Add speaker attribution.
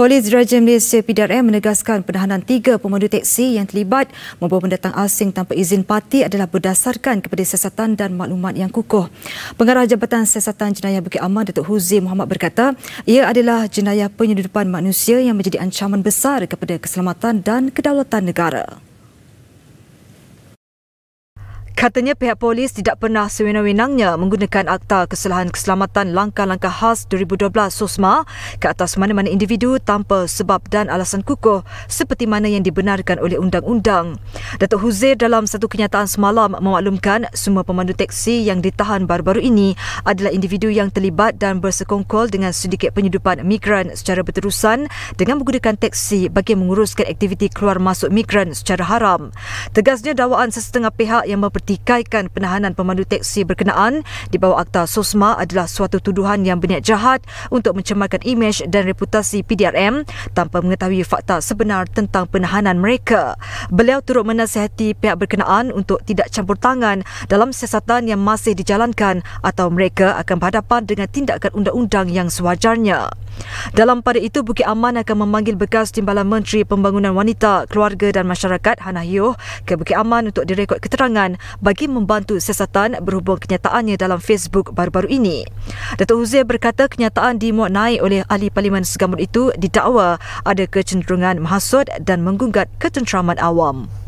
Speaker 1: Polis Diraja Malaysia PDRM menegaskan penahanan tiga pemandu teksi yang terlibat membawa pendatang asing tanpa izin parti adalah berdasarkan kepada siasatan dan maklumat yang kukuh. Pengarah Jabatan Siasatan Jenayah Bukit Aman Datuk Huzi Muhammad berkata, ia adalah jenayah penyedudupan manusia yang menjadi ancaman besar kepada keselamatan dan kedaulatan negara. Katanya pihak polis tidak pernah sewenang-wenangnya menggunakan Akta Kesalahan Keselamatan Langkah-Langkah Khas 2012 SOSMA ke atas mana-mana individu tanpa sebab dan alasan kukuh seperti mana yang dibenarkan oleh undang-undang. Datuk Huzir dalam satu kenyataan semalam memaklumkan semua pemandu teksi yang ditahan baru-baru ini adalah individu yang terlibat dan bersekongkol dengan sedikit penyedupan migran secara berterusan dengan menggunakan teksi bagi menguruskan aktiviti keluar masuk migran secara haram. Tegasnya dakwaan sesetengah pihak yang mempertimbangkan mempertikaikan penahanan pemandu teksi berkenaan di bawah Akta SOSMA adalah suatu tuduhan yang berniat jahat untuk mencemarkan imej dan reputasi PDRM tanpa mengetahui fakta sebenar tentang penahanan mereka. Beliau turut menasihati pihak berkenaan untuk tidak campur tangan dalam siasatan yang masih dijalankan atau mereka akan berhadapan dengan tindakan undang-undang yang sewajarnya. Dalam pada itu, Bukit Aman akan memanggil bekas Timbalan Menteri Pembangunan Wanita, Keluarga dan Masyarakat Hana Yoh ke Bukit Aman untuk direkod keterangan bagi membantu siasatan berhubung kenyataannya dalam Facebook baru-baru ini. Datuk Huzir berkata kenyataan dimuat naik oleh Ahli Parlimen Segamut itu didakwa ada kecenderungan menghasut dan menggugat ketenteraman awam.